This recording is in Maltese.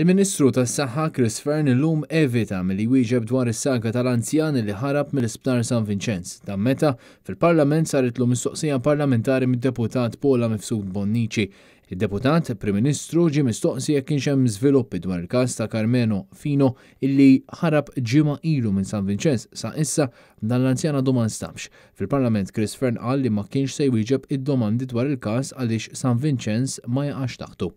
Il-Ministru tas-Saħħa Chris Fern illum evita milli wieġeb dwar is-saga tal-anzjan li ħarab mill-Isptar San Vincenz. Ta' meta fil-Parlament saret l mistoqsija parlamentari mid-deputat Pola Mifsud Bonnici. Il-deputat Prim Ministru ġi mistoqsija jekk kienx hemm żviluppi dwar il-każ ta' Carmeno Fino illi ħarab ġimgħa ilu minn San Vincenz sa issa dan l anzjana għadu stabx. Fil-Parlament Chris Fern qal li ma kienx se jwieġeb id-domandi dwar il-każ għaliex San Vincenz ma jaqax taħtu.